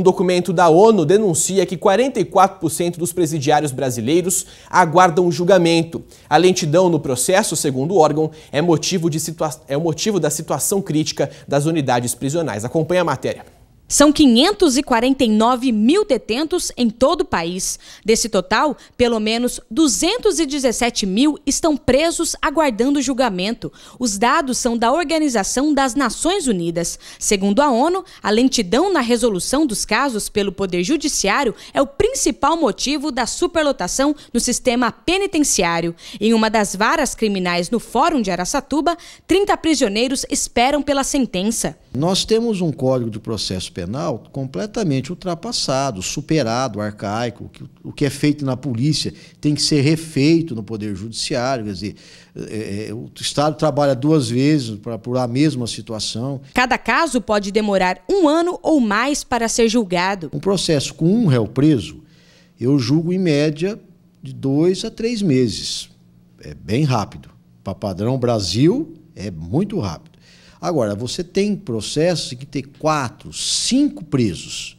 Um documento da ONU denuncia que 44% dos presidiários brasileiros aguardam julgamento. A lentidão no processo, segundo o órgão, é motivo, de situa é motivo da situação crítica das unidades prisionais. Acompanhe a matéria. São 549 mil detentos em todo o país. Desse total, pelo menos 217 mil estão presos aguardando julgamento. Os dados são da Organização das Nações Unidas. Segundo a ONU, a lentidão na resolução dos casos pelo Poder Judiciário é o principal motivo da superlotação no sistema penitenciário. Em uma das varas criminais no Fórum de Araçatuba, 30 prisioneiros esperam pela sentença. Nós temos um código de processo penal completamente ultrapassado, superado, arcaico. O que é feito na polícia tem que ser refeito no Poder Judiciário. Quer dizer, é, é, é o Estado trabalha duas vezes para apurar a mesma situação. Cada caso pode demorar um ano ou mais para ser julgado. Um processo com um réu preso, eu julgo em média de dois a três meses. É bem rápido. Para padrão Brasil, é muito rápido. Agora, você tem processos que tem quatro, cinco presos.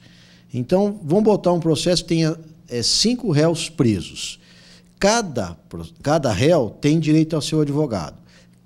Então, vamos botar um processo que tenha é, cinco réus presos. Cada, cada réu tem direito ao seu advogado.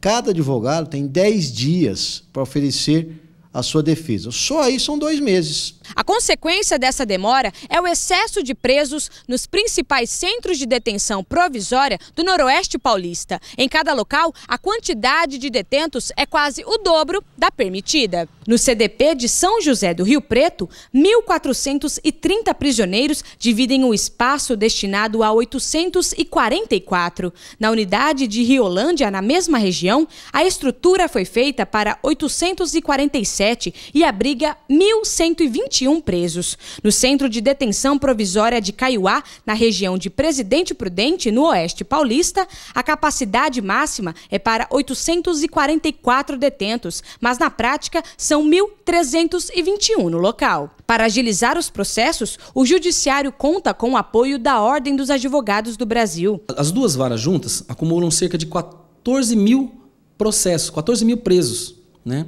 Cada advogado tem dez dias para oferecer a sua defesa. Só aí são dois meses. A consequência dessa demora é o excesso de presos nos principais centros de detenção provisória do Noroeste Paulista. Em cada local, a quantidade de detentos é quase o dobro da permitida. No CDP de São José do Rio Preto, 1.430 prisioneiros dividem o espaço destinado a 844. Na unidade de Riolândia, na mesma região, a estrutura foi feita para 847 2017 e abriga 1.121 presos. No centro de detenção provisória de Caiuá, na região de Presidente Prudente, no Oeste Paulista, a capacidade máxima é para 844 detentos, mas na prática são 1.321 no local. Para agilizar os processos, o Judiciário conta com o apoio da Ordem dos Advogados do Brasil. As duas varas juntas acumulam cerca de 14 mil processos, 14 mil presos. Né?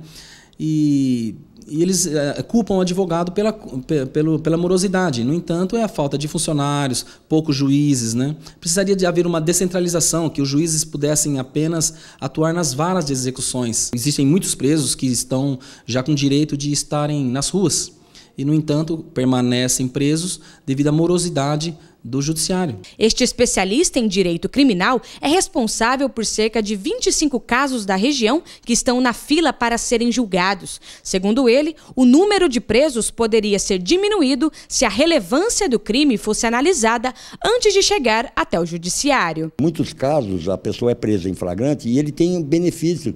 e, e eles é, culpam o advogado pela, pela morosidade. No entanto, é a falta de funcionários, poucos juízes. Né? Precisaria de haver uma descentralização, que os juízes pudessem apenas atuar nas varas de execuções. Existem muitos presos que estão já com direito de estarem nas ruas e, no entanto, permanecem presos devido à morosidade do Judiciário. Este especialista em direito criminal é responsável por cerca de 25 casos da região que estão na fila para serem julgados. Segundo ele, o número de presos poderia ser diminuído se a relevância do crime fosse analisada antes de chegar até o Judiciário. muitos casos, a pessoa é presa em flagrante e ele tem um benefício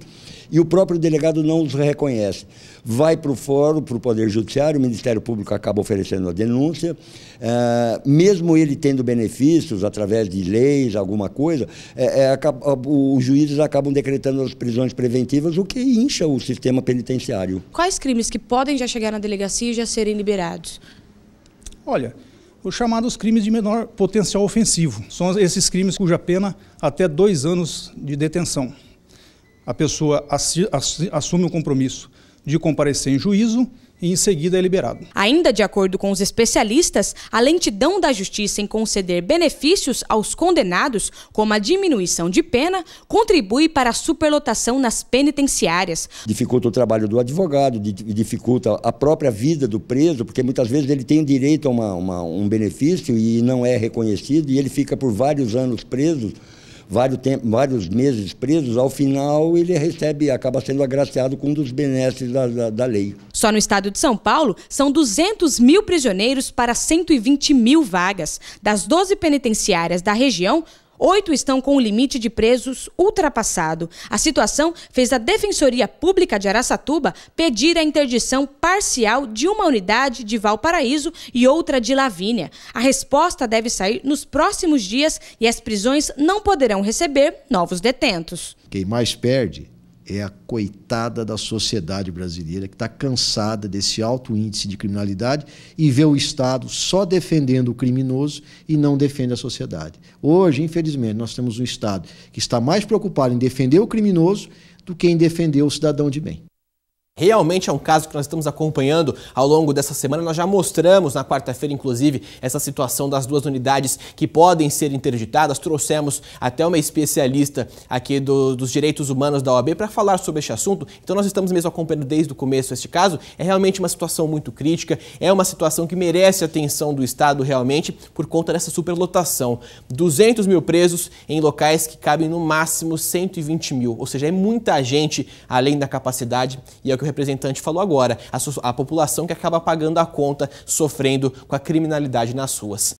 e o próprio delegado não os reconhece. Vai para o fórum, para o Poder Judiciário, o Ministério Público acaba oferecendo a denúncia, uh, mesmo ele ele tendo benefícios através de leis, alguma coisa, é, é, os juízes acabam decretando as prisões preventivas, o que incha o sistema penitenciário. Quais crimes que podem já chegar na delegacia e já serem liberados? Olha, os chamados crimes de menor potencial ofensivo. São esses crimes cuja pena até dois anos de detenção. A pessoa assi, assi, assume o compromisso de comparecer em juízo e em seguida é liberado. Ainda de acordo com os especialistas, a lentidão da justiça em conceder benefícios aos condenados, como a diminuição de pena, contribui para a superlotação nas penitenciárias. Dificulta o trabalho do advogado, dificulta a própria vida do preso, porque muitas vezes ele tem direito a uma, uma, um benefício e não é reconhecido e ele fica por vários anos preso vários, tempos, vários meses presos, ao final ele recebe, acaba sendo agraciado com um dos benesses da, da, da lei. Só no estado de São Paulo, são 200 mil prisioneiros para 120 mil vagas. Das 12 penitenciárias da região, Oito estão com o limite de presos ultrapassado. A situação fez a Defensoria Pública de Araçatuba pedir a interdição parcial de uma unidade de Valparaíso e outra de Lavínia. A resposta deve sair nos próximos dias e as prisões não poderão receber novos detentos. Quem mais perde é a coitada da sociedade brasileira, que está cansada desse alto índice de criminalidade e vê o Estado só defendendo o criminoso e não defende a sociedade. Hoje, infelizmente, nós temos um Estado que está mais preocupado em defender o criminoso do que em defender o cidadão de bem. Realmente é um caso que nós estamos acompanhando ao longo dessa semana. Nós já mostramos na quarta-feira, inclusive, essa situação das duas unidades que podem ser interditadas. Trouxemos até uma especialista aqui do, dos direitos humanos da OAB para falar sobre este assunto. Então, nós estamos mesmo acompanhando desde o começo este caso. É realmente uma situação muito crítica, é uma situação que merece atenção do Estado, realmente, por conta dessa superlotação. 200 mil presos em locais que cabem no máximo 120 mil, ou seja, é muita gente além da capacidade e é o que o representante falou agora, a, a população que acaba pagando a conta, sofrendo com a criminalidade nas ruas.